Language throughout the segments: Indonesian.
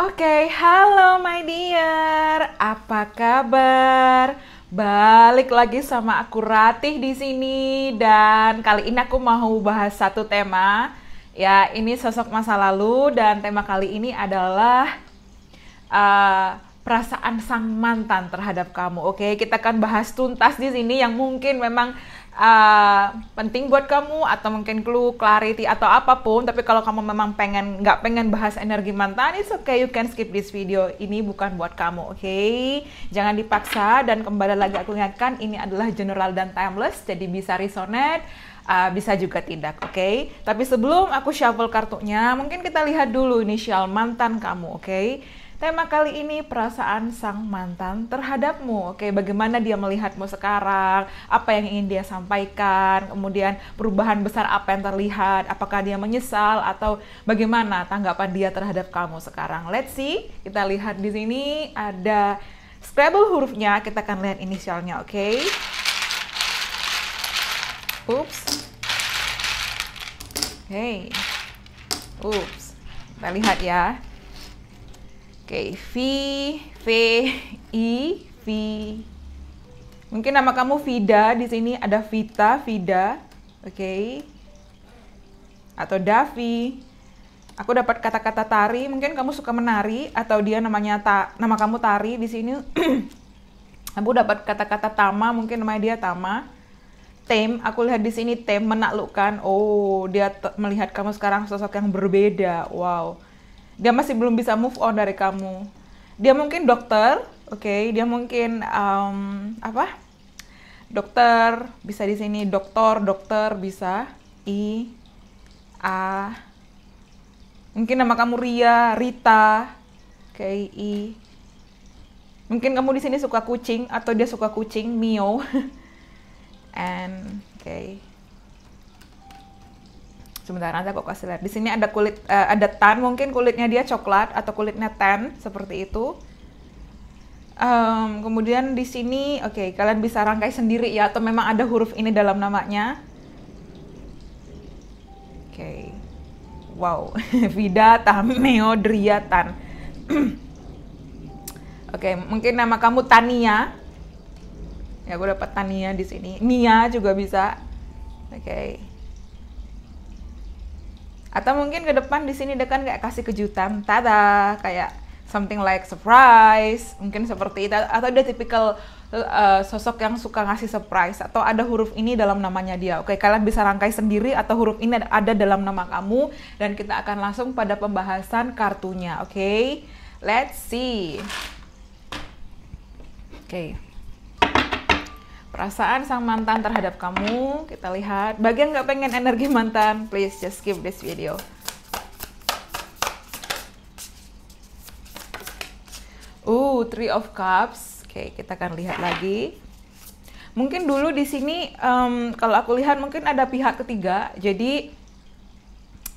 Oke, okay, halo my dear. Apa kabar? Balik lagi sama aku Ratih di sini dan kali ini aku mau bahas satu tema. Ya, ini sosok masa lalu dan tema kali ini adalah uh, perasaan sang mantan terhadap kamu. Oke, okay? kita akan bahas tuntas di sini yang mungkin memang Eh, penting buat kamu atau mungkin clue clarity atau apapun tapi kalau kamu memang pengen nggak pengen bahas energi mantan it's okay you can skip this video ini bukan buat kamu oke okay? jangan dipaksa dan kembali lagi aku ingatkan ini adalah general dan timeless jadi bisa resonate Uh, bisa juga tidak, oke? Okay? Tapi sebelum aku shuffle kartunya, mungkin kita lihat dulu inisial mantan kamu, oke? Okay? Tema kali ini perasaan sang mantan terhadapmu. Oke, bagaimana dia melihatmu sekarang? Apa yang ingin dia sampaikan? Kemudian perubahan besar apa yang terlihat? Apakah dia menyesal atau bagaimana tanggapan dia terhadap kamu sekarang? Let's see. Kita lihat di sini ada Scrabble hurufnya. Kita akan lihat inisialnya, oke? Okay? Oops. Hey. Oops. Kita lihat ya. Oke, V, V, I, V. Mungkin nama kamu Vida di sini ada Vita, Vida. Oke. Atau Davi. Aku dapat kata-kata tari, mungkin kamu suka menari atau dia namanya ta, nama kamu tari di sini. aku dapat kata-kata tama, mungkin namanya dia tama. Tem, aku lihat di sini tem menaklukkan. Oh, dia melihat kamu sekarang sosok yang berbeda. Wow dia masih belum bisa move on dari kamu dia mungkin dokter oke okay? dia mungkin um, apa dokter bisa di sini dokter dokter bisa i a mungkin nama kamu Ria Rita oke okay, i mungkin kamu di sini suka kucing atau dia suka kucing Mio and oke okay sebentar nanti aku kasih lihat. Di sini ada kulit uh, ada tan, mungkin kulitnya dia coklat atau kulitnya tan seperti itu. Um, kemudian di sini, oke okay, kalian bisa rangkai sendiri ya atau memang ada huruf ini dalam namanya. Oke, okay. wow, Vida Tameo Dria Tan. oke, okay, mungkin nama kamu Tania. Ya, gue dapat Tania di sini. Nia juga bisa. Oke. Okay atau mungkin ke depan di sini dekan kayak kasih kejutan tada kayak something like surprise mungkin seperti itu atau dia tipikal uh, sosok yang suka ngasih surprise atau ada huruf ini dalam namanya dia oke kalian bisa rangkai sendiri atau huruf ini ada dalam nama kamu dan kita akan langsung pada pembahasan kartunya oke okay? let's see oke okay perasaan sang mantan terhadap kamu. Kita lihat. bagian nggak pengen energi mantan, please just skip this video. Uh, Three of Cups. Oke, okay, kita akan lihat lagi. Mungkin dulu di sini, um, kalau aku lihat mungkin ada pihak ketiga. Jadi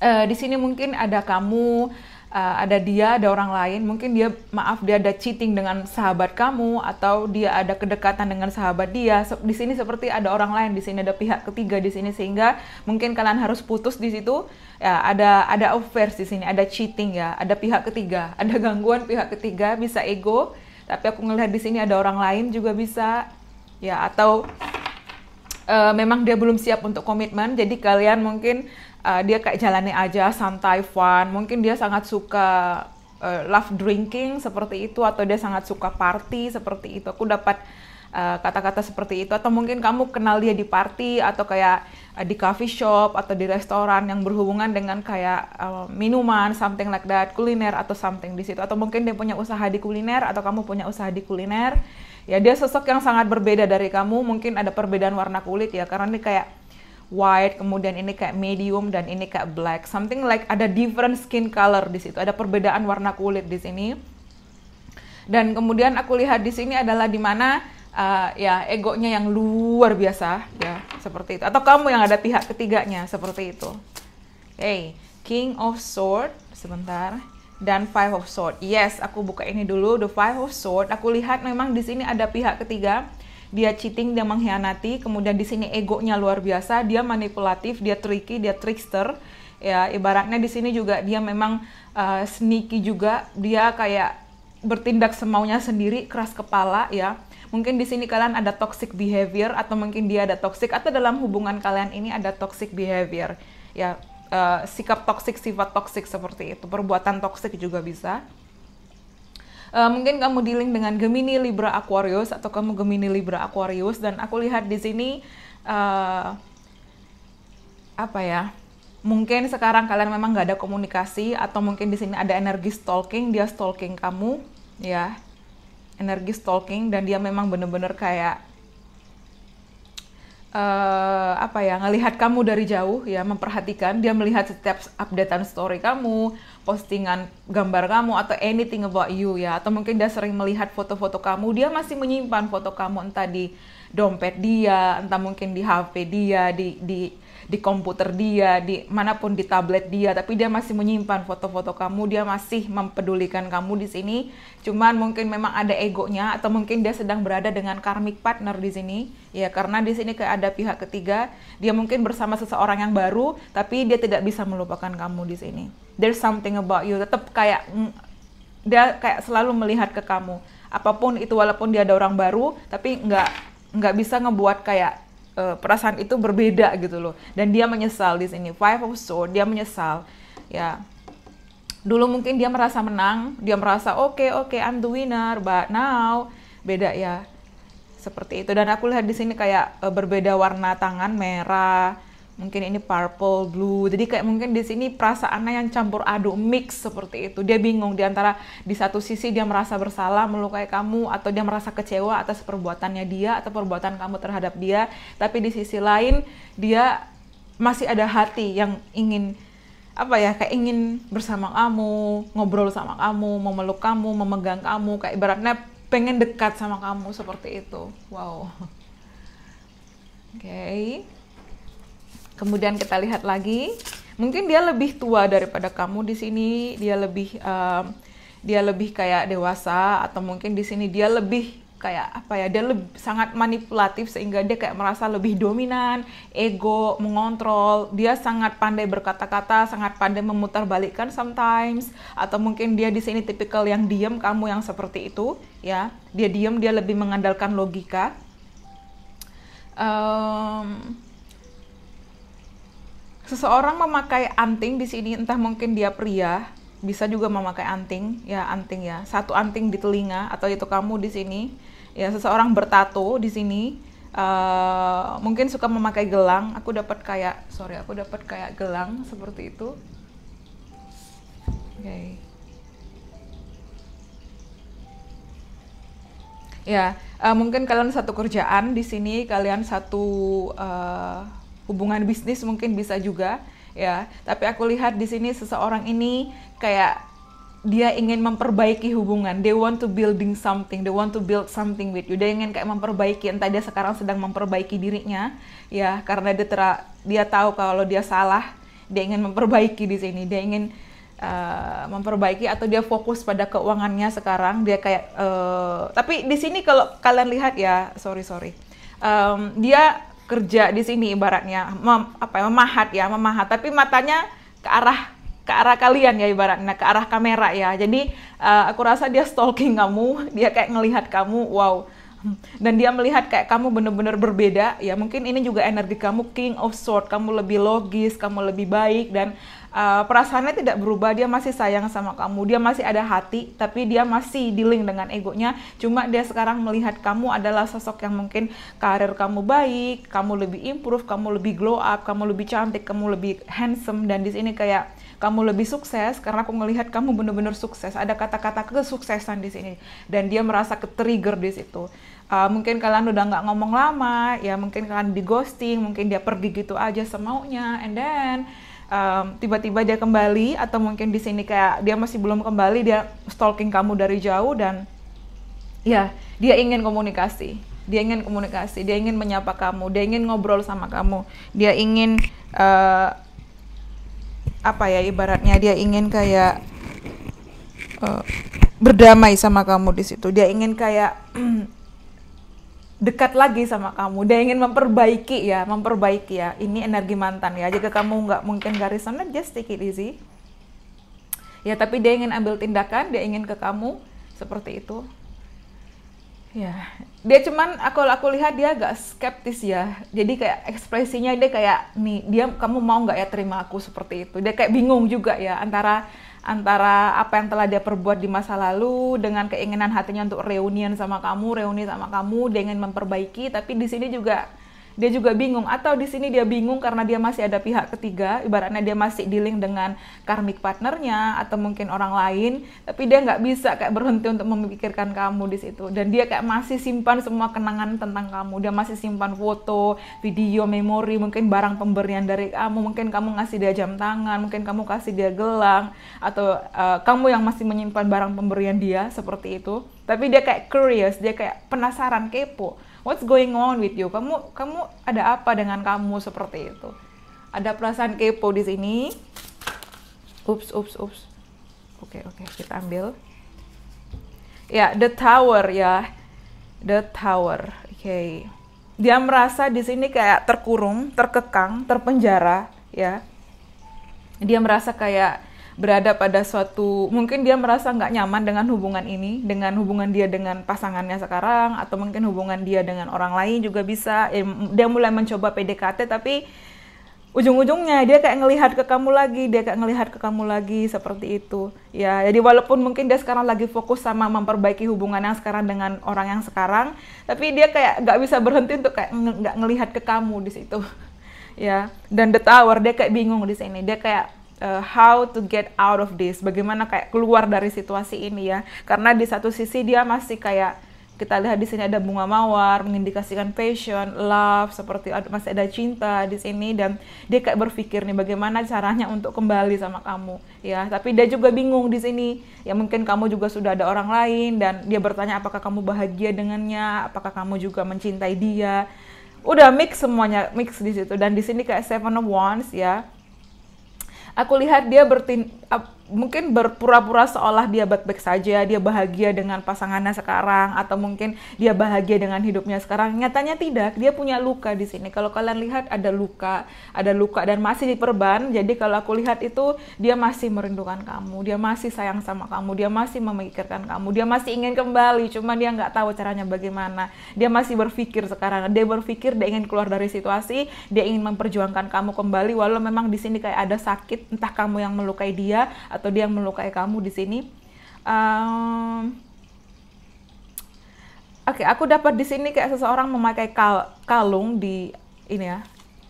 uh, di sini mungkin ada kamu uh, ada dia, ada orang lain, mungkin dia maaf dia ada cheating dengan sahabat kamu atau dia ada kedekatan dengan sahabat dia. Di sini seperti ada orang lain, di sini ada pihak ketiga di sini sehingga mungkin kalian harus putus di situ. Ya, ada ada affairs di sini, ada cheating ya, ada pihak ketiga, ada gangguan pihak ketiga, bisa ego. Tapi aku ngelihat di sini ada orang lain juga bisa ya atau uh, memang dia belum siap untuk komitmen. Jadi kalian mungkin uh, dia kayak jalani aja santai fun mungkin dia sangat suka uh, love drinking seperti itu atau dia sangat suka party seperti itu aku dapat eh, kata-kata uh, seperti itu atau mungkin kamu kenal dia di party atau kayak uh, di coffee shop atau di restoran yang berhubungan dengan kayak uh, minuman something like that kuliner atau something di situ atau mungkin dia punya usaha di kuliner atau kamu punya usaha di kuliner ya dia sosok yang sangat berbeda dari kamu mungkin ada perbedaan warna kulit ya karena ini kayak white, kemudian ini kayak medium dan ini kayak black. Something like ada different skin color di situ, ada perbedaan warna kulit di sini. Dan kemudian aku lihat di sini adalah di mana uh, ya egonya yang luar biasa ya, seperti itu. Atau kamu yang ada pihak ketiganya seperti itu. Oke, King of Sword sebentar dan Five of Sword. Yes, aku buka ini dulu the Five of Sword. Aku lihat memang di sini ada pihak ketiga dia cheating, dia mengkhianati, kemudian di sini egonya luar biasa, dia manipulatif, dia tricky, dia trickster. Ya, ibaratnya di sini juga dia memang uh, sneaky juga, dia kayak bertindak semaunya sendiri, keras kepala ya. Mungkin di sini kalian ada toxic behavior atau mungkin dia ada toxic atau dalam hubungan kalian ini ada toxic behavior. Ya, uh, sikap toxic, sifat toxic seperti itu, perbuatan toxic juga bisa. Eh, mungkin kamu dealing dengan Gemini Libra Aquarius atau kamu Gemini Libra Aquarius dan aku lihat di sini uh, apa ya mungkin sekarang kalian memang nggak ada komunikasi atau mungkin di sini ada energi stalking dia stalking kamu ya energi stalking dan dia memang bener-bener kayak uh, apa ya ngelihat kamu dari jauh ya memperhatikan dia melihat setiap updatean story kamu postingan gambar kamu atau anything about you ya atau mungkin dia sering melihat foto-foto kamu dia masih menyimpan foto kamu entah di dompet dia entah mungkin di HP dia di di di komputer dia, di manapun di tablet dia, tapi dia masih menyimpan foto-foto kamu, dia masih mempedulikan kamu di sini. Cuman mungkin memang ada egonya atau mungkin dia sedang berada dengan karmic partner di sini. Ya, karena di sini ada pihak ketiga, dia mungkin bersama seseorang yang baru, tapi dia tidak bisa melupakan kamu di sini. There's something about you, tetap kayak mm, dia kayak selalu melihat ke kamu. Apapun itu walaupun dia ada orang baru, tapi nggak nggak bisa ngebuat kayak uh, perasaan itu berbeda gitu loh dan dia menyesal di sini five of swords dia menyesal ya dulu mungkin dia merasa menang dia merasa oke okay, oke okay, I'm the winner but now beda ya seperti itu dan aku lihat di sini kayak uh, berbeda warna tangan merah mungkin ini purple, blue. Jadi kayak mungkin di sini perasaannya yang campur aduk, mix seperti itu. Dia bingung di antara di satu sisi dia merasa bersalah melukai kamu atau dia merasa kecewa atas perbuatannya dia atau perbuatan kamu terhadap dia, tapi di sisi lain dia masih ada hati yang ingin apa ya kayak ingin bersama kamu, ngobrol sama kamu, memeluk kamu, memegang kamu, kayak ibaratnya pengen dekat sama kamu seperti itu. Wow. Oke. Okay. Kemudian kita lihat lagi, mungkin dia lebih tua daripada kamu di sini, dia lebih um, dia lebih kayak dewasa atau mungkin di sini dia lebih kayak apa ya dia lebih, sangat manipulatif sehingga dia kayak merasa lebih dominan, ego, mengontrol, dia sangat pandai berkata-kata, sangat pandai memutarbalikkan sometimes atau mungkin dia di sini tipikal yang diem kamu yang seperti itu ya. Dia diem dia lebih mengandalkan logika. Um, Seseorang memakai anting di sini entah mungkin dia pria, bisa juga memakai anting, ya anting ya. Satu anting di telinga atau itu kamu di sini. Ya, seseorang bertato di sini uh, mungkin suka memakai gelang. Aku dapat kayak sorry, aku dapat kayak gelang seperti itu. Oke. Okay. Ya, uh, mungkin kalian satu kerjaan di sini, kalian satu uh, hubungan bisnis mungkin bisa juga ya tapi aku lihat di sini seseorang ini kayak dia ingin memperbaiki hubungan they want to building something they want to build something with you dia ingin kayak memperbaiki entah dia sekarang sedang memperbaiki dirinya ya karena dia tera, dia tahu kalau dia salah dia ingin memperbaiki di sini dia ingin uh, memperbaiki atau dia fokus pada keuangannya sekarang dia kayak uh, tapi di sini kalau kalian lihat ya sorry sorry um, dia kerja di sini ibaratnya mem, apa ya, memahat ya memahat tapi matanya ke arah ke arah kalian ya ibaratnya ke arah kamera ya jadi uh, aku rasa dia stalking kamu dia kayak ngelihat kamu wow dan dia melihat kayak kamu bener-bener berbeda ya mungkin ini juga energi kamu king of sword kamu lebih logis kamu lebih baik dan uh, perasaannya tidak berubah, dia masih sayang sama kamu, dia masih ada hati, tapi dia masih dealing dengan egonya. Cuma dia sekarang melihat kamu adalah sosok yang mungkin karir kamu baik, kamu lebih improve, kamu lebih glow up, kamu lebih cantik, kamu lebih handsome, dan di sini kayak kamu lebih sukses karena aku melihat kamu benar-benar sukses. Ada kata-kata kesuksesan di sini dan dia merasa trigger di situ. Uh, mungkin kalian udah nggak ngomong lama, ya mungkin kalian di ghosting, mungkin dia pergi gitu aja semaunya, and then um, tiba-tiba dia kembali atau mungkin di sini kayak dia masih belum kembali dia stalking kamu dari jauh dan ya dia ingin komunikasi dia ingin komunikasi dia ingin menyapa kamu dia ingin ngobrol sama kamu dia ingin uh, apa ya ibaratnya dia ingin kayak uh, berdamai sama kamu di situ dia ingin kayak dekat lagi sama kamu dia ingin memperbaiki ya memperbaiki ya ini energi mantan ya jika kamu nggak mungkin garis sana just take it easy ya tapi dia ingin ambil tindakan dia ingin ke kamu seperti itu ya dia cuman aku aku lihat dia agak skeptis ya jadi kayak ekspresinya dia kayak nih dia kamu mau nggak ya terima aku seperti itu dia kayak bingung juga ya antara antara apa yang telah dia perbuat di masa lalu dengan keinginan hatinya untuk reunian sama kamu, reuni sama kamu, dengan memperbaiki, tapi di sini juga dia juga bingung atau di sini dia bingung karena dia masih ada pihak ketiga ibaratnya dia masih dealing dengan karmic partnernya atau mungkin orang lain tapi dia nggak bisa kayak berhenti untuk memikirkan kamu di situ dan dia kayak masih simpan semua kenangan tentang kamu dia masih simpan foto video memori mungkin barang pemberian dari kamu mungkin kamu ngasih dia jam tangan mungkin kamu kasih dia gelang atau uh, kamu yang masih menyimpan barang pemberian dia seperti itu tapi dia kayak curious dia kayak penasaran kepo what's going on with you kamu kamu ada apa dengan kamu seperti itu ada perasaan kepo di sini ups ups ups oke okay, oke okay, kita ambil ya yeah, the tower ya yeah. the tower oke okay. dia merasa di sini kayak terkurung terkekang terpenjara ya yeah. dia merasa kayak berada pada suatu mungkin dia merasa nggak nyaman dengan hubungan ini dengan hubungan dia dengan pasangannya sekarang atau mungkin hubungan dia dengan orang lain juga bisa ya, dia mulai mencoba PDKT tapi ujung-ujungnya dia kayak ngelihat ke kamu lagi dia kayak ngelihat ke kamu lagi seperti itu ya jadi walaupun mungkin dia sekarang lagi fokus sama memperbaiki hubungan yang sekarang dengan orang yang sekarang tapi dia kayak nggak bisa berhenti untuk kayak nggak ngelihat ke kamu di situ ya dan the tower dia kayak bingung di sini dia kayak uh, how to get out of this, bagaimana kayak keluar dari situasi ini ya. Karena di satu sisi dia masih kayak kita lihat di sini ada bunga mawar mengindikasikan passion, love, seperti ada, masih ada cinta di sini dan dia kayak berpikir nih bagaimana caranya untuk kembali sama kamu ya. Tapi dia juga bingung di sini. Ya mungkin kamu juga sudah ada orang lain dan dia bertanya apakah kamu bahagia dengannya, apakah kamu juga mencintai dia. Udah mix semuanya, mix di situ dan di sini kayak seven of wands ya aku lihat dia bertin mungkin berpura-pura seolah dia baik-baik saja, dia bahagia dengan pasangannya sekarang, atau mungkin dia bahagia dengan hidupnya sekarang. Nyatanya tidak, dia punya luka di sini. Kalau kalian lihat ada luka, ada luka dan masih diperban. Jadi kalau aku lihat itu dia masih merindukan kamu, dia masih sayang sama kamu, dia masih memikirkan kamu, dia masih ingin kembali, cuman dia nggak tahu caranya bagaimana. Dia masih berpikir sekarang, dia berpikir dia ingin keluar dari situasi, dia ingin memperjuangkan kamu kembali, walau memang di sini kayak ada sakit, entah kamu yang melukai dia atau dia yang melukai kamu di sini. Um, Oke, okay, aku dapat di sini kayak seseorang memakai kal kalung di ini ya,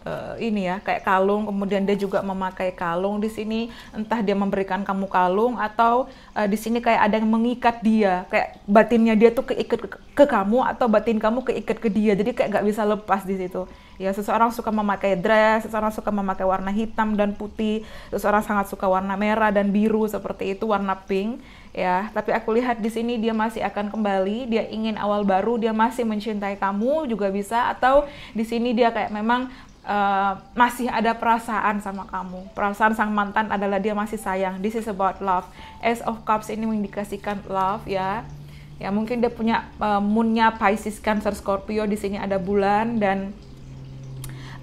uh, ini ya kayak kalung kemudian dia juga memakai kalung di sini entah dia memberikan kamu kalung atau uh, di sini kayak ada yang mengikat dia kayak batinnya dia tuh keikat ke, ke kamu atau batin kamu keikat ke dia jadi kayak gak bisa lepas di situ ya seseorang suka memakai dress seseorang suka memakai warna hitam dan putih seseorang sangat suka warna merah dan biru seperti itu warna pink ya tapi aku lihat di sini dia masih akan kembali dia ingin awal baru dia masih mencintai kamu juga bisa atau di sini dia kayak memang uh, masih ada perasaan sama kamu. Perasaan sang mantan adalah dia masih sayang. This is about love. Ace of Cups ini mengindikasikan love ya. Ya mungkin dia punya uh, eh, moonnya Pisces Cancer Scorpio di sini ada bulan dan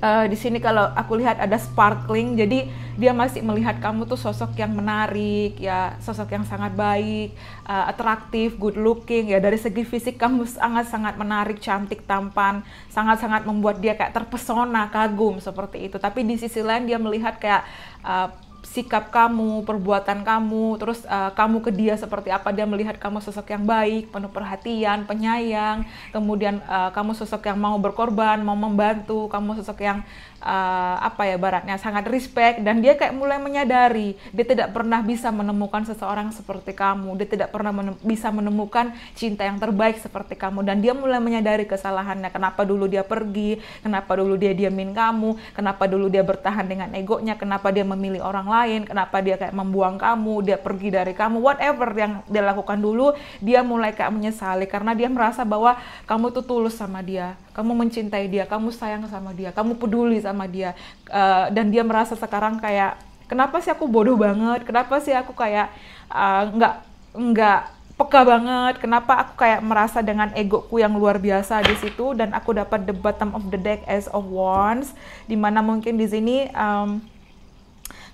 uh, di sini kalau aku lihat ada sparkling jadi dia masih melihat kamu tuh sosok yang menarik ya sosok yang sangat baik uh, atraktif good looking ya dari segi fisik kamu sangat sangat menarik cantik tampan sangat sangat membuat dia kayak terpesona kagum seperti itu tapi di sisi lain dia melihat kayak uh, sikap kamu, perbuatan kamu, terus uh, kamu ke dia seperti apa dia melihat kamu sosok yang baik, penuh perhatian, penyayang, kemudian uh, kamu sosok yang mau berkorban, mau membantu, kamu sosok yang uh, apa ya baratnya sangat respect dan dia kayak mulai menyadari dia tidak pernah bisa menemukan seseorang seperti kamu dia tidak pernah menem bisa menemukan cinta yang terbaik seperti kamu dan dia mulai menyadari kesalahannya kenapa dulu dia pergi kenapa dulu dia diamin kamu kenapa dulu dia bertahan dengan egonya kenapa dia memilih orang lain kenapa dia kayak membuang kamu dia pergi dari kamu whatever yang dia lakukan dulu dia mulai kayak menyesali karena dia merasa bahwa kamu tuh tulus sama dia kamu mencintai dia kamu sayang sama dia kamu peduli sama sama dia uh, dan dia merasa sekarang kayak kenapa sih aku bodoh banget kenapa sih aku kayak eh, nggak uh, nggak peka banget kenapa aku kayak merasa dengan egoku yang luar biasa di situ dan aku dapat the bottom of the deck as of wands dimana mungkin di sini um,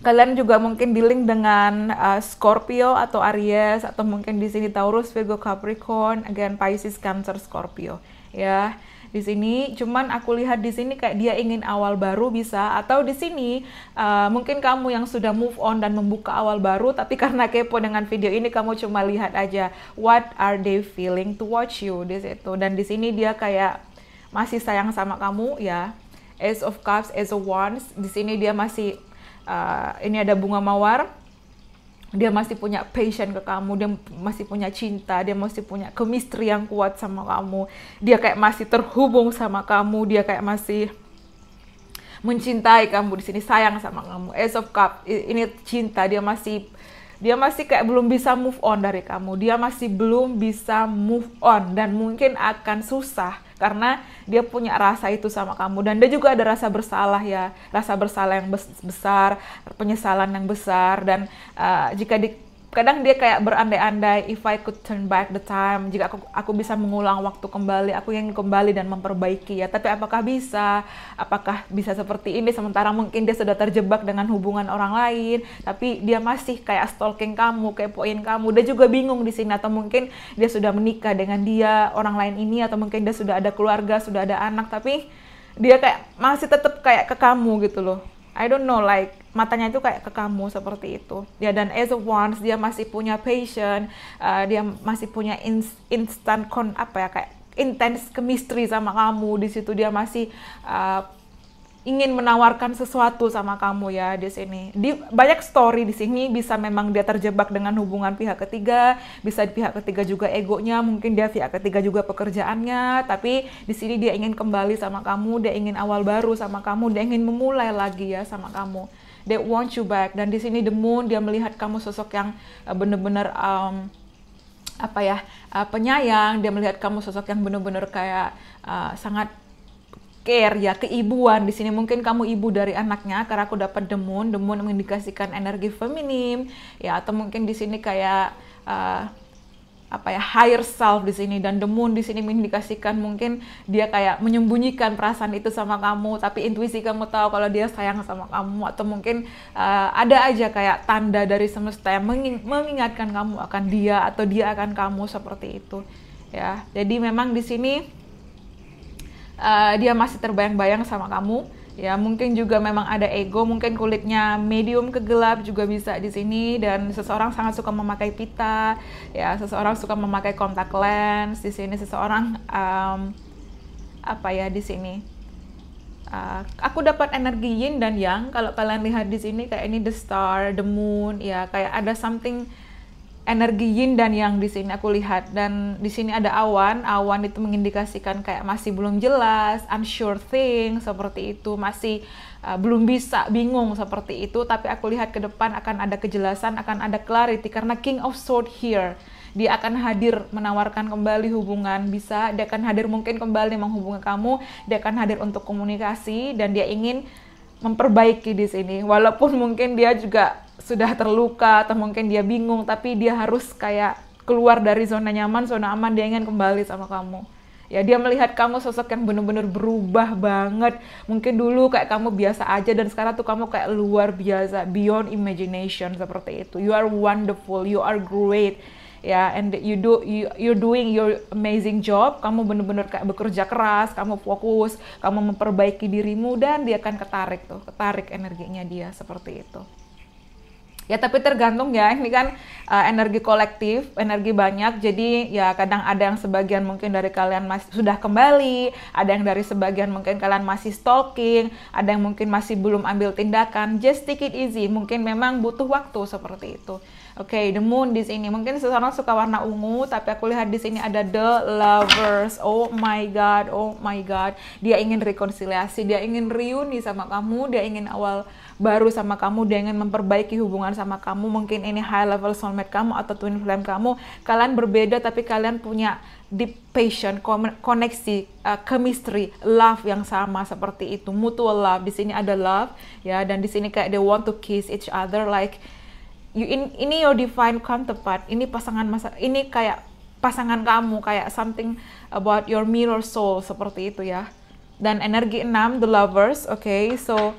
kalian juga mungkin dealing dengan uh, Scorpio atau Aries atau mungkin di sini Taurus, Virgo, Capricorn, again Pisces, Cancer, Scorpio ya di sini cuman aku lihat di sini kayak dia ingin awal baru bisa atau di sini uh, mungkin kamu yang sudah move on dan membuka awal baru tapi karena kepo dengan video ini kamu cuma lihat aja what are they feeling to watch you di situ dan di sini dia kayak masih sayang sama kamu ya Ace of Cups, Ace of Wands. Di sini dia masih uh, ini ada bunga mawar dia masih punya passion ke kamu, dia masih punya cinta, dia masih punya kemistri yang kuat sama kamu, dia kayak masih terhubung sama kamu, dia kayak masih mencintai kamu di sini sayang sama kamu. Ace of Cup ini cinta, dia masih dia masih kayak belum bisa move on dari kamu, dia masih belum bisa move on dan mungkin akan susah karena dia punya rasa itu sama kamu dan dia juga ada rasa bersalah ya rasa bersalah yang besar penyesalan yang besar dan uh, jika di kadang dia kayak berandai-andai if I could turn back the time jika aku aku bisa mengulang waktu kembali aku ingin kembali dan memperbaiki ya tapi apakah bisa apakah bisa seperti ini sementara mungkin dia sudah terjebak dengan hubungan orang lain tapi dia masih kayak stalking kamu kepoin kamu dia juga bingung di sini atau mungkin dia sudah menikah dengan dia orang lain ini atau mungkin dia sudah ada keluarga sudah ada anak tapi dia kayak masih tetap kayak ke kamu gitu loh I don't know like matanya itu kayak ke kamu seperti itu ya dan as a once dia masih punya passion uh, dia masih punya in, instant con apa ya kayak intense chemistry sama kamu di situ dia masih uh, ingin menawarkan sesuatu sama kamu ya di sini. Di banyak story di sini bisa memang dia terjebak dengan hubungan pihak ketiga, bisa pihak ketiga juga egonya, mungkin dia pihak ketiga juga pekerjaannya, tapi di sini dia ingin kembali sama kamu, dia ingin awal baru sama kamu, dia ingin memulai lagi ya sama kamu they want you back dan di sini the moon dia melihat kamu sosok yang eh, benar-benar um, apa ya uh, penyayang dia melihat kamu sosok yang benar-benar kayak uh, sangat care ya keibuan di sini mungkin kamu ibu dari anaknya karena aku dapat the moon the moon mengindikasikan energi feminim ya atau mungkin di sini kayak uh, apa ya higher self di sini dan the moon di sini mengindikasikan mungkin dia kayak menyembunyikan perasaan itu sama kamu tapi intuisi kamu tahu kalau dia sayang sama kamu atau mungkin uh, ada aja kayak tanda dari semesta yang mengingatkan kamu akan dia atau dia akan kamu seperti itu ya jadi memang di sini uh, dia masih terbayang-bayang sama kamu Ya, mungkin juga memang ada ego, mungkin kulitnya medium ke gelap juga bisa di sini dan seseorang sangat suka memakai pita, ya, seseorang suka memakai kontak lens di sini seseorang um, apa ya di sini. Uh, aku dapat energi yin dan yang kalau kalian lihat di sini kayak ini the star, the moon, ya, kayak ada something energi yin dan yang di sini aku lihat dan di sini ada awan awan itu mengindikasikan kayak masih belum jelas unsure thing seperti itu masih uh, belum bisa bingung seperti itu tapi aku lihat ke depan akan ada kejelasan akan ada clarity karena king of sword here dia akan hadir menawarkan kembali hubungan bisa dia akan hadir mungkin kembali menghubungi kamu dia akan hadir untuk komunikasi dan dia ingin memperbaiki di sini walaupun mungkin dia juga sudah terluka atau mungkin dia bingung tapi dia harus kayak keluar dari zona nyaman, zona aman, dia ingin kembali sama kamu. Ya, dia melihat kamu sosok yang benar-benar berubah banget. Mungkin dulu kayak kamu biasa aja dan sekarang tuh kamu kayak luar biasa, beyond imagination seperti itu. You are wonderful, you are great. Ya, and you do you, you're doing your amazing job. Kamu benar-benar kayak bekerja keras, kamu fokus, kamu memperbaiki dirimu dan dia akan ketarik tuh, ketarik energinya dia seperti itu ya tapi tergantung ya ini kan uh, energi kolektif energi banyak jadi ya kadang ada yang sebagian mungkin dari kalian masih sudah kembali ada yang dari sebagian mungkin kalian masih stalking ada yang mungkin masih belum ambil tindakan just take it easy mungkin memang butuh waktu seperti itu oke okay, the moon di sini mungkin seseorang suka warna ungu tapi aku lihat di sini ada the lovers oh my god oh my god dia ingin rekonsiliasi dia ingin reuni sama kamu dia ingin awal baru sama kamu dengan memperbaiki hubungan sama kamu mungkin ini high level soulmate kamu atau twin flame kamu kalian berbeda tapi kalian punya deep passion, koneksi, uh, chemistry, love yang sama seperti itu, mutual love. Di sini ada love ya dan di sini kayak they want to kiss each other like you in, ini your divine counterpart. Ini pasangan masa ini kayak pasangan kamu kayak something about your mirror soul seperti itu ya. Dan energi enam the lovers, oke. Okay? So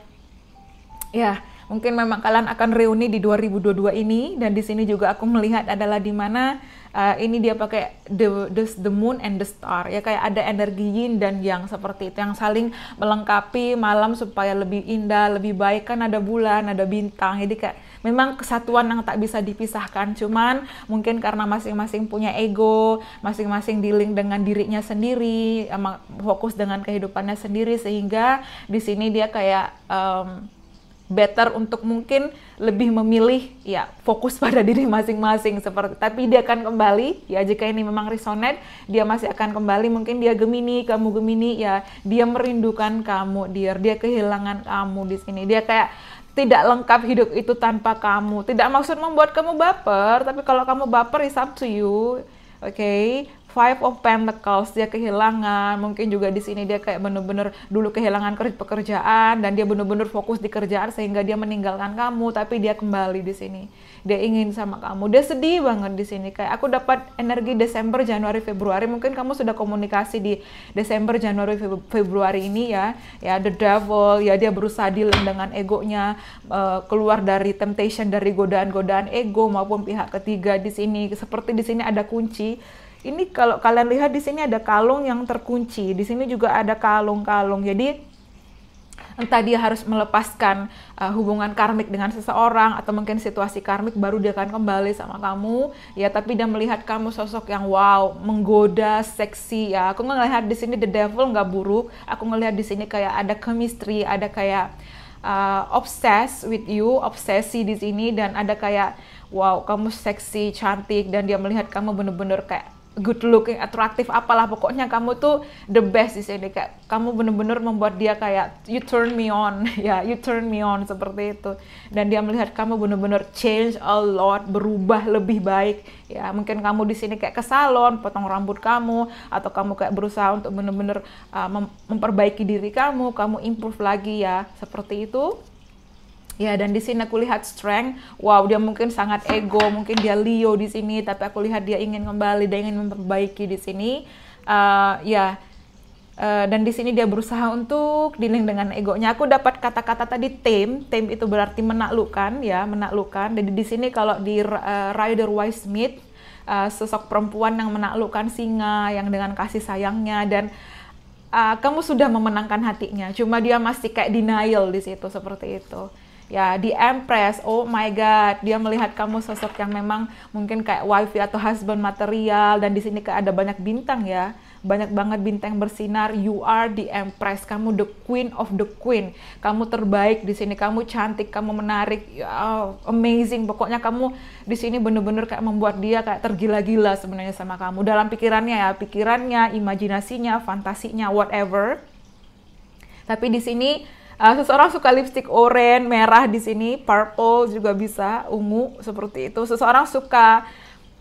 Ya, mungkin memang kalian akan reuni di 2022 ini dan di sini juga aku melihat adalah di mana uh, ini dia pakai the, the the moon and the star ya kayak ada energi yin dan yang seperti itu yang saling melengkapi malam supaya lebih indah lebih baik kan ada bulan ada bintang jadi kayak memang kesatuan yang tak bisa dipisahkan cuman mungkin karena masing-masing punya ego masing-masing dealing dengan dirinya sendiri fokus dengan kehidupannya sendiri sehingga di sini dia kayak um, better untuk mungkin lebih memilih ya fokus pada diri masing-masing seperti tapi dia akan kembali ya jika ini memang resonate dia masih akan kembali mungkin dia Gemini kamu Gemini ya dia merindukan kamu dia dia kehilangan kamu di sini dia kayak tidak lengkap hidup itu tanpa kamu tidak maksud membuat kamu baper tapi kalau kamu baper is up to you Oke, okay? five of pentacles dia kehilangan mungkin juga di sini dia kayak bener-bener dulu kehilangan pekerjaan dan dia bener-bener fokus di kerjaan sehingga dia meninggalkan kamu tapi dia kembali di sini dia ingin sama kamu dia sedih banget di sini kayak aku dapat energi Desember Januari Februari mungkin kamu sudah komunikasi di Desember Januari Februari ini ya ya the devil ya dia berusaha deal dengan egonya eh, keluar dari temptation dari godaan-godaan ego maupun pihak ketiga di sini seperti di sini ada kunci ini kalau kalian lihat di sini ada kalung yang terkunci, di sini juga ada kalung-kalung. Jadi entah dia harus melepaskan uh, hubungan karmik dengan seseorang atau mungkin situasi karmik baru dia akan kembali sama kamu ya tapi dia melihat kamu sosok yang wow menggoda seksi ya aku ngelihat di sini the devil nggak buruk aku ngelihat di sini kayak ada chemistry ada kayak uh, eh, obsessed with you obsesi di sini dan ada kayak wow kamu seksi cantik dan dia melihat kamu bener-bener kayak good looking, attractive, apalah pokoknya kamu tuh the best di sini kayak kamu bener-bener membuat dia kayak you turn me on ya yeah, you turn me on seperti itu dan dia melihat kamu bener-bener change a lot berubah lebih baik ya mungkin kamu di sini kayak ke salon potong rambut kamu atau kamu kayak berusaha untuk bener-bener uh, mem memperbaiki diri kamu kamu improve lagi ya seperti itu Ya, dan di sini aku lihat strength. Wow, dia mungkin sangat ego, mungkin dia Leo di sini, tapi aku lihat dia ingin kembali, dia ingin memperbaiki di sini. Uh, ya, uh, dan di sini dia berusaha untuk dealing dengan egonya. Aku dapat kata-kata tadi tame, tame itu berarti menaklukkan, ya, menaklukkan. Jadi di sini kalau di uh, Rider Wise Smith, uh, sosok perempuan yang menaklukkan singa, yang dengan kasih sayangnya dan Uh, kamu sudah memenangkan hatinya, cuma dia masih kayak denial di situ seperti itu ya di empress oh my god dia melihat kamu sosok yang memang mungkin kayak wifi atau husband material dan di sini ada banyak bintang ya banyak banget bintang bersinar you are the empress kamu the queen of the queen kamu terbaik di sini kamu cantik kamu menarik oh, amazing pokoknya kamu di sini bener-bener kayak membuat dia kayak tergila-gila sebenarnya sama kamu dalam pikirannya ya pikirannya imajinasinya fantasinya whatever tapi di sini Uh, seseorang suka lipstick oranye, merah di sini, purple juga bisa, ungu seperti itu. Seseorang suka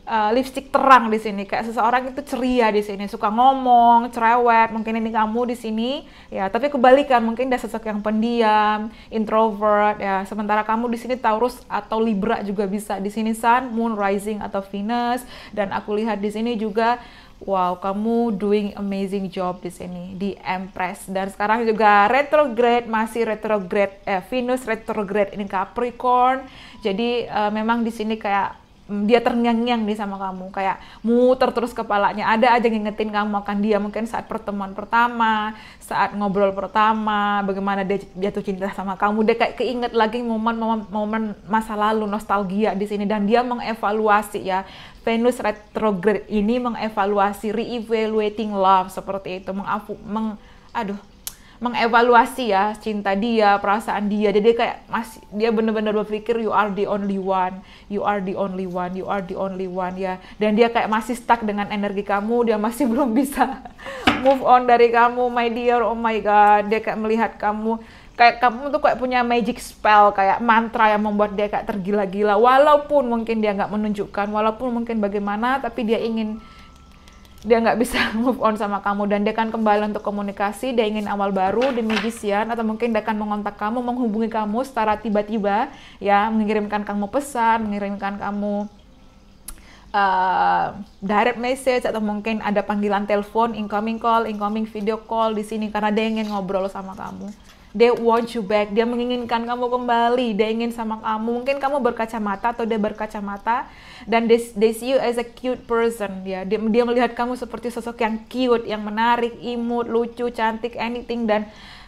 uh, lipstick terang di sini, kayak seseorang itu ceria di sini, suka ngomong, cerewet, mungkin ini kamu di sini, ya. Tapi kebalikan, mungkin ada sosok yang pendiam, introvert, ya. Sementara kamu di sini Taurus atau Libra juga bisa di sini Sun, Moon, Rising atau Venus, dan aku lihat di sini juga wow kamu doing amazing job di sini di Empress dan sekarang juga retrograde masih retrograde eh, Venus retrograde ini Capricorn jadi uh, memang di sini kayak Mm, dia terngiang-ngiang nih sama kamu kayak muter terus kepalanya ada aja ngingetin kamu akan dia mungkin saat pertemuan pertama saat ngobrol pertama bagaimana dia jatuh cinta sama kamu dia kayak keinget lagi momen-momen masa lalu nostalgia di sini dan dia mengevaluasi ya Venus retrograde ini mengevaluasi reevaluating love seperti itu mengafu meng aduh mengevaluasi ya cinta dia, perasaan dia. Jadi dia kayak masih dia benar-benar berpikir you are the only one, you are the only one, you are the only one ya. Dan dia kayak masih stuck dengan energi kamu, dia masih belum bisa move on dari kamu, my dear, oh my god. Dia kayak melihat kamu kayak kamu tuh kayak punya magic spell kayak mantra yang membuat dia kayak tergila-gila walaupun mungkin dia nggak menunjukkan walaupun mungkin bagaimana tapi dia ingin dia nggak bisa move on sama kamu dan dia akan kembali untuk komunikasi dia ingin awal baru demi gisian atau mungkin dia akan mengontak kamu menghubungi kamu secara tiba-tiba ya mengirimkan kamu pesan mengirimkan kamu uh, direct message atau mungkin ada panggilan telepon incoming call incoming video call di sini karena dia ingin ngobrol sama kamu they want you back dia menginginkan kamu kembali dia ingin sama kamu mungkin kamu berkacamata atau dia berkacamata dan they, they see you as a cute person ya dia, dia melihat kamu seperti sosok yang cute yang menarik imut lucu cantik anything dan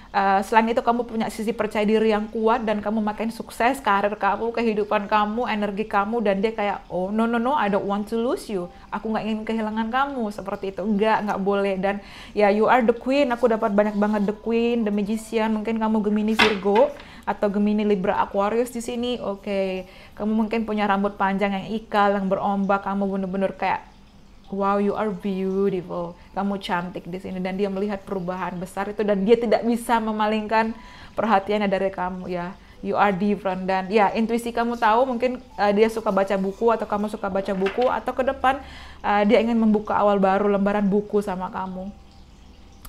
Uh, selain itu kamu punya sisi percaya diri yang kuat dan kamu makin sukses karir kamu, kehidupan kamu, energi kamu dan dia kayak oh no no no I don't want to lose you. Aku nggak ingin kehilangan kamu seperti itu. Enggak, nggak boleh dan ya you are the queen. Aku dapat banyak banget the queen, the magician. Mungkin kamu Gemini Virgo atau Gemini Libra Aquarius di sini, oke. Okay. Kamu mungkin punya rambut panjang yang ikal, yang berombak, kamu bener-bener kayak wow you are beautiful kamu cantik di sini dan dia melihat perubahan besar itu dan dia tidak bisa memalingkan perhatiannya dari kamu ya you are different dan ya intuisi kamu tahu mungkin uh, dia suka baca buku atau kamu suka baca buku atau ke depan uh, dia ingin membuka awal baru lembaran buku sama kamu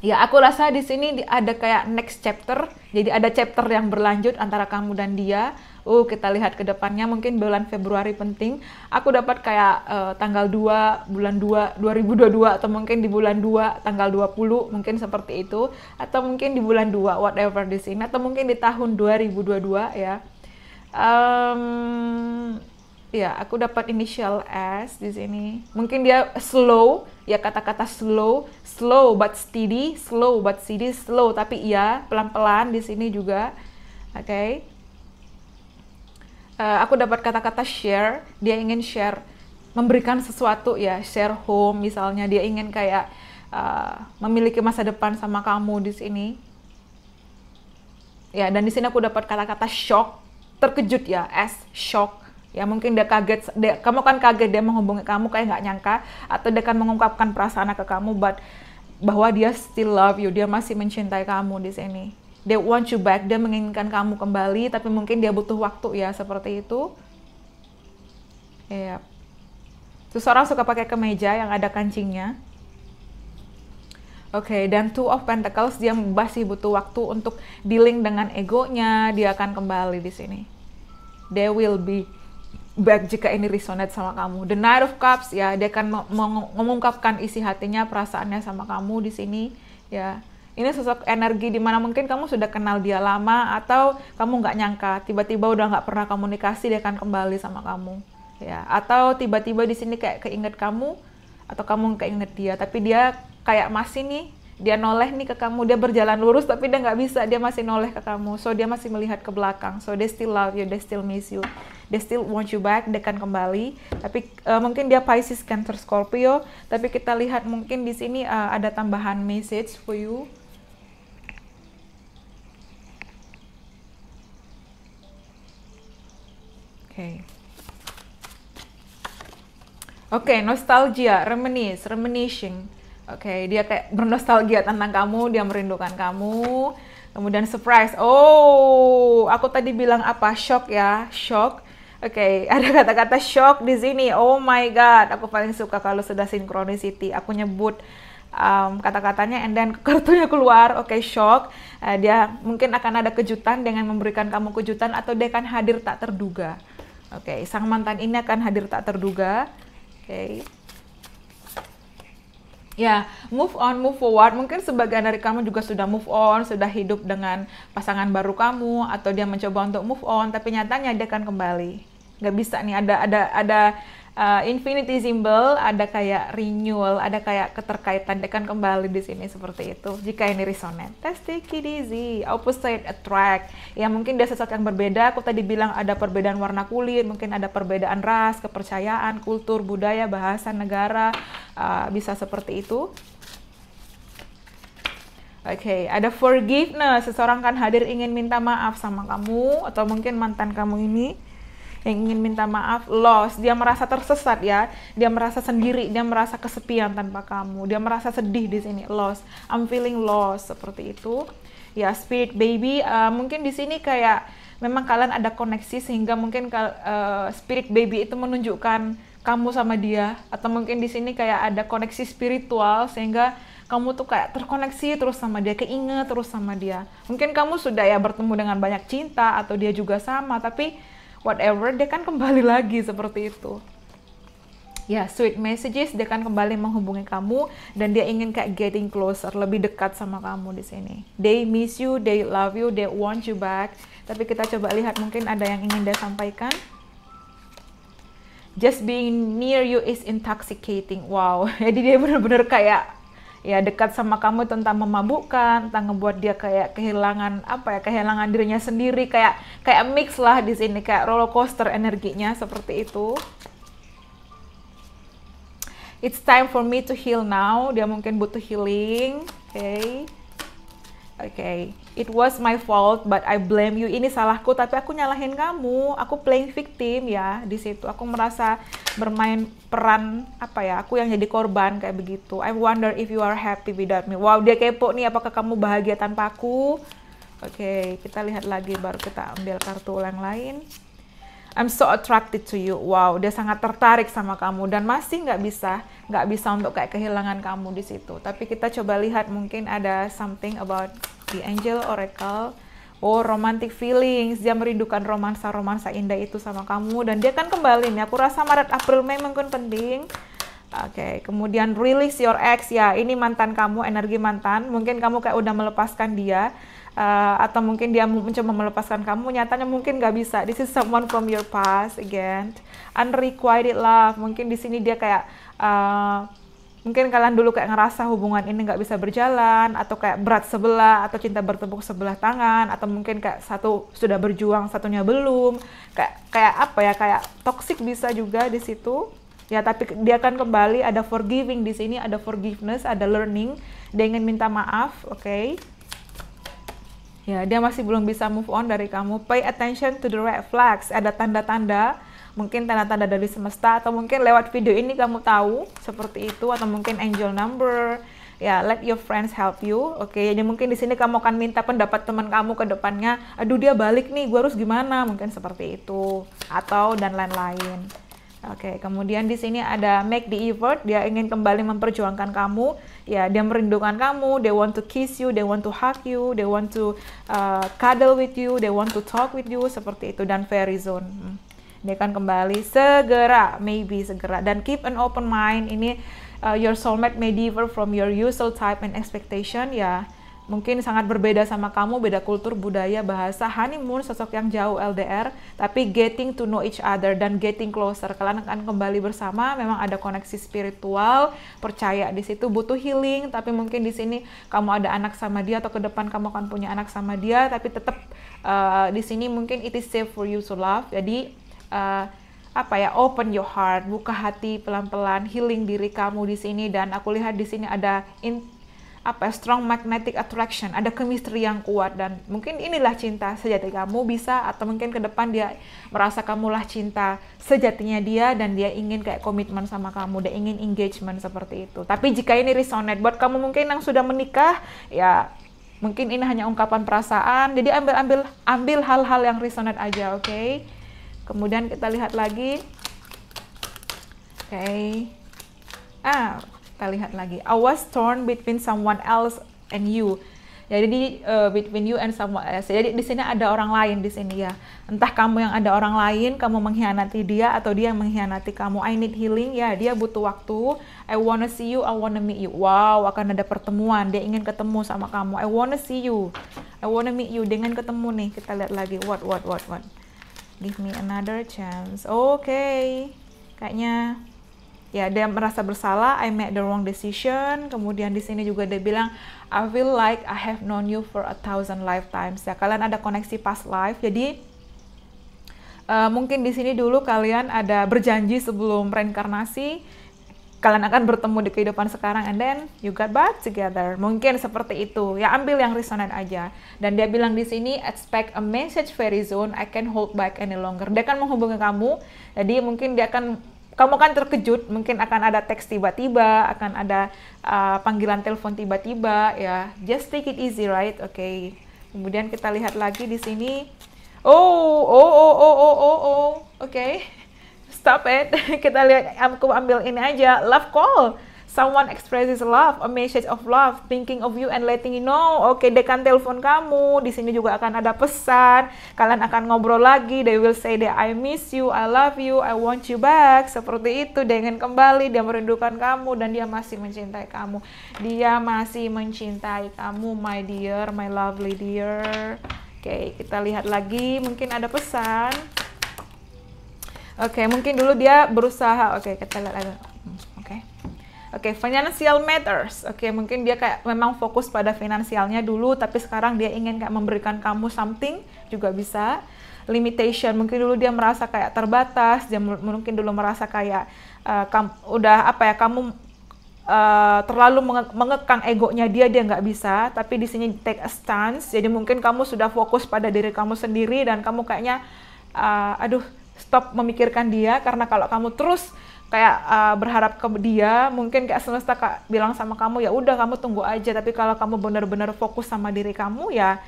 ya aku rasa di sini ada kayak next chapter jadi ada chapter yang berlanjut antara kamu dan dia uh kita lihat ke depannya mungkin bulan Februari penting aku dapat kayak uh, tanggal 2 bulan 2 2022 atau mungkin di bulan 2 tanggal 20 mungkin seperti itu atau mungkin di bulan 2 whatever di sini atau mungkin di tahun 2022 ya um, ya aku dapat initial S di sini mungkin dia slow ya kata-kata slow, slow but steady, slow but steady, slow tapi ya pelan-pelan di sini juga. Oke. Okay. Uh, eh, aku dapat kata-kata share, dia ingin share memberikan sesuatu ya, share home misalnya dia ingin kayak uh, memiliki masa depan sama kamu di sini. Ya, dan di sini aku dapat kata-kata shock, terkejut ya, S shock ya mungkin dia kaget dia, kamu kan kaget dia menghubungi kamu kayak nggak nyangka atau dia kan mengungkapkan perasaan ke kamu but bahwa dia still love you dia masih mencintai kamu di sini dia want you back dia menginginkan kamu kembali tapi mungkin dia butuh waktu ya seperti itu ya yep. terus suka pakai kemeja yang ada kancingnya Oke, okay, dan Two of Pentacles dia masih butuh waktu untuk dealing dengan egonya, dia akan kembali di sini. They will be back jika ini resonate sama kamu. The Knight of Cups ya, dia akan mengungkapkan isi hatinya, perasaannya sama kamu di sini ya. Ini sosok energi di mana mungkin kamu sudah kenal dia lama atau kamu nggak nyangka tiba-tiba udah nggak pernah komunikasi dia akan kembali sama kamu ya. Atau tiba-tiba di sini kayak keinget kamu atau kamu keinget dia tapi dia kayak masih nih dia noleh nih ke kamu dia berjalan lurus tapi dia nggak bisa dia masih noleh ke kamu so dia masih melihat ke belakang so they still love you they still miss you they still want you back dekan kembali tapi uh, mungkin dia Pisces Cancer Scorpio tapi kita lihat mungkin di sini uh, ada tambahan message for you Oke. Okay. okay, nostalgia, reminis, reminiscing. Oke, okay, dia kayak bernostalgia tentang kamu, dia merindukan kamu. Kemudian surprise. Oh, aku tadi bilang apa? Shock ya, shock. Oke, okay, ada kata-kata shock di sini. Oh my god, aku paling suka kalau sudah synchronicity. Aku nyebut um, kata-katanya and then kartunya keluar. Oke, okay, shock. Uh, dia mungkin akan ada kejutan dengan memberikan kamu kejutan atau dia akan hadir tak terduga. Oke, okay, sang mantan ini akan hadir tak terduga. Oke. Okay. Ya, move on, move forward. Mungkin sebagian dari kamu juga sudah move on, sudah hidup dengan pasangan baru kamu, atau dia mencoba untuk move on, tapi nyatanya dia akan kembali. Gak bisa nih, ada ada ada uh, infinity symbol, ada kayak renewal, ada kayak keterkaitan dekan kembali di sini seperti itu. Jika ini resonant, testy kidizi, opposite attract. Ya mungkin dia sesat yang berbeda. Aku tadi bilang ada perbedaan warna kulit, mungkin ada perbedaan ras, kepercayaan, kultur, budaya, bahasa, negara, uh, bisa seperti itu. Oke, okay, ada forgiveness. Seseorang kan hadir ingin minta maaf sama kamu atau mungkin mantan kamu ini yang ingin minta maaf lost, dia merasa tersesat ya, dia merasa sendiri, dia merasa kesepian tanpa kamu, dia merasa sedih di sini lost, I'm feeling lost seperti itu. Ya spirit baby uh, mungkin di sini kayak memang kalian ada koneksi sehingga mungkin uh, spirit baby itu menunjukkan kamu sama dia atau mungkin di sini kayak ada koneksi spiritual sehingga kamu tuh kayak terkoneksi terus sama dia, keinget terus sama dia. Mungkin kamu sudah ya bertemu dengan banyak cinta atau dia juga sama, tapi whatever dia kan kembali lagi seperti itu ya sweet messages dia kan kembali menghubungi kamu dan dia ingin kayak getting closer lebih dekat sama kamu di sini they miss you they love you they want you back tapi kita coba lihat mungkin ada yang ingin dia sampaikan just being near you is intoxicating wow jadi dia benar-benar kayak ya dekat sama kamu tentang memabukkan, tentang ngebuat dia kayak kehilangan apa ya, kehilangan dirinya sendiri kayak kayak mix lah di sini kayak roller coaster energinya seperti itu. It's time for me to heal now. Dia mungkin butuh healing. Oke. Okay okay, it was my fault, but I blame you. Ini salahku, tapi aku nyalahin kamu. Aku playing victim ya di situ. Aku merasa bermain peran apa ya? Aku yang jadi korban kayak begitu. I wonder if you are happy without me. Wow, dia kepo nih. Apakah kamu bahagia tanpa aku? Oke, okay, kita lihat lagi. Baru kita ambil kartu ulang lain. I'm so attracted to you. Wow, dia sangat tertarik sama kamu dan masih nggak bisa, nggak bisa untuk kayak kehilangan kamu di situ. Tapi kita coba lihat mungkin ada something about the angel oracle. Oh, romantic feelings. Dia merindukan romansa-romansa indah itu sama kamu. Dan dia kan kembali nih. Aku rasa Maret, April, Mei mungkin penting. Oke, okay. kemudian release your ex. Ya, ini mantan kamu, energi mantan. Mungkin kamu kayak udah melepaskan dia uh, atau mungkin dia mencoba melepaskan kamu nyatanya mungkin nggak bisa this is someone from your past again unrequited love mungkin di sini dia kayak uh, mungkin kalian dulu kayak ngerasa hubungan ini nggak bisa berjalan atau kayak berat sebelah atau cinta bertepuk sebelah tangan atau mungkin kayak satu sudah berjuang satunya belum kayak kayak apa ya kayak toxic bisa juga di situ ya tapi dia akan kembali ada forgiving di sini ada forgiveness ada learning dia ingin minta maaf oke okay? Ya, dia masih belum bisa move on dari kamu. Pay attention to the red flags. Ada tanda-tanda, mungkin tanda-tanda dari semesta atau mungkin lewat video ini kamu tahu seperti itu atau mungkin angel number. Ya, let your friends help you. Oke, okay, jadi mungkin di sini kamu akan minta pendapat teman kamu ke depannya. Aduh, dia balik nih, gue harus gimana? Mungkin seperti itu atau dan lain-lain. Oke, okay, kemudian di sini ada make the effort, dia ingin kembali memperjuangkan kamu ya dia merindukan kamu they want to kiss you they want to hug you they want to uh, cuddle with you they want to talk with you seperti itu dan very zone hmm, dia akan kembali segera maybe segera dan keep an open mind ini uh, your soulmate may differ from your usual type and expectation ya mungkin sangat berbeda sama kamu, beda kultur, budaya, bahasa, honeymoon, sosok yang jauh LDR, tapi getting to know each other dan getting closer. Kalian akan kembali bersama, memang ada koneksi spiritual, percaya di situ butuh healing, tapi mungkin di sini kamu ada anak sama dia atau ke depan kamu akan punya anak sama dia, tapi tetap uh, eh, di sini mungkin it is safe for you to love. Jadi uh, apa ya open your heart buka hati pelan-pelan healing diri kamu di sini dan aku lihat di sini ada in, apa ya, strong magnetic attraction, ada chemistry yang kuat dan mungkin inilah cinta sejati kamu bisa atau mungkin ke depan dia merasa kamu lah cinta sejatinya dia dan dia ingin kayak komitmen sama kamu, dia ingin engagement seperti itu. Tapi jika ini resonate buat kamu mungkin yang sudah menikah ya mungkin ini hanya ungkapan perasaan. Jadi ambil ambil ambil hal-hal yang resonate aja, oke? Okay? Kemudian kita lihat lagi. Oke. Okay. Ah, kita lihat lagi I was torn between someone else and you jadi uh, between you and someone else. Jadi di sini ada orang lain di sini ya. Entah kamu yang ada orang lain, kamu mengkhianati dia atau dia yang mengkhianati kamu. I need healing ya. Dia butuh waktu. I wanna see you, I wanna meet you. Wow, akan ada pertemuan. Dia ingin ketemu sama kamu. I wanna see you, I wanna meet you. Dengan ketemu nih, kita lihat lagi. What, what, what, what. Give me another chance. Oke, okay. kayaknya ya dia merasa bersalah I made the wrong decision kemudian di sini juga dia bilang I feel like I have known you for a thousand lifetimes ya kalian ada koneksi past life jadi uh, mungkin di sini dulu kalian ada berjanji sebelum reinkarnasi kalian akan bertemu di kehidupan sekarang and then you got back together mungkin seperti itu ya ambil yang resonan aja dan dia bilang di sini expect a message very soon I can hold back any longer dia akan menghubungi kamu jadi mungkin dia akan kamu kan terkejut, mungkin akan ada teks tiba-tiba, akan ada uh, panggilan telepon tiba-tiba, ya. Just take it easy, right? Oke. Okay. Kemudian kita lihat lagi di sini. Oh, oh, oh, oh, oh, oh, Oke. Oh. Okay. Stop it. kita lihat aku ambil ini aja, love call someone expresses love, a message of love, thinking of you and letting you know. Oke, okay, dia kan telepon kamu. Di sini juga akan ada pesan. Kalian akan ngobrol lagi. They will say that I miss you, I love you, I want you back. Seperti itu, dia ingin kembali, dia merindukan kamu dan dia masih mencintai kamu. Dia masih mencintai kamu, my dear, my lovely dear. Oke, okay, kita lihat lagi. Mungkin ada pesan. Oke, okay, mungkin dulu dia berusaha. Oke, okay, kita lihat. Lagi. Oke, okay, financial matters. Oke, okay, mungkin dia kayak memang fokus pada finansialnya dulu, tapi sekarang dia ingin kayak memberikan kamu something juga bisa. Limitation, mungkin dulu dia merasa kayak terbatas, dia mungkin dulu merasa kayak uh, eh, kamu, udah apa ya kamu uh, terlalu menge mengekang egonya dia dia nggak bisa. Tapi di sini take a stance. Jadi mungkin kamu sudah fokus pada diri kamu sendiri dan kamu kayaknya, uh, aduh, stop memikirkan dia karena kalau kamu terus kayak uh, berharap ke dia mungkin kayak semesta kak, bilang sama kamu ya udah kamu tunggu aja tapi kalau kamu benar-benar fokus sama diri kamu ya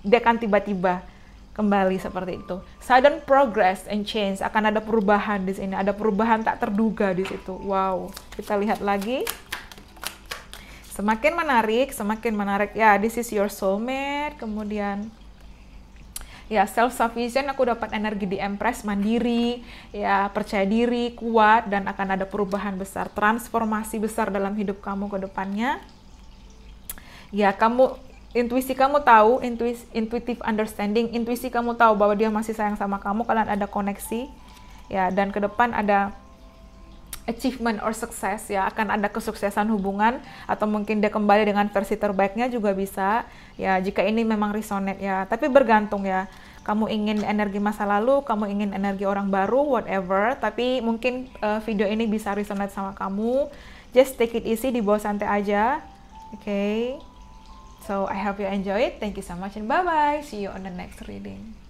dia akan tiba-tiba kembali seperti itu sudden progress and change akan ada perubahan di sini ada perubahan tak terduga di situ wow kita lihat lagi semakin menarik semakin menarik ya this is your soulmate kemudian ya self sufficient aku dapat energi di Empress mandiri ya percaya diri kuat dan akan ada perubahan besar transformasi besar dalam hidup kamu ke depannya ya kamu intuisi kamu tahu intuisi intuitive understanding intuisi kamu tahu bahwa dia masih sayang sama kamu kalian ada koneksi ya dan ke depan ada achievement or success ya akan ada kesuksesan hubungan atau mungkin dia kembali dengan versi terbaiknya juga bisa ya jika ini memang resonate ya tapi bergantung ya kamu ingin energi masa lalu kamu ingin energi orang baru whatever tapi mungkin uh, video ini bisa resonate sama kamu just take it easy di bawah santai aja oke okay? so I hope you enjoy it thank you so much and bye bye see you on the next reading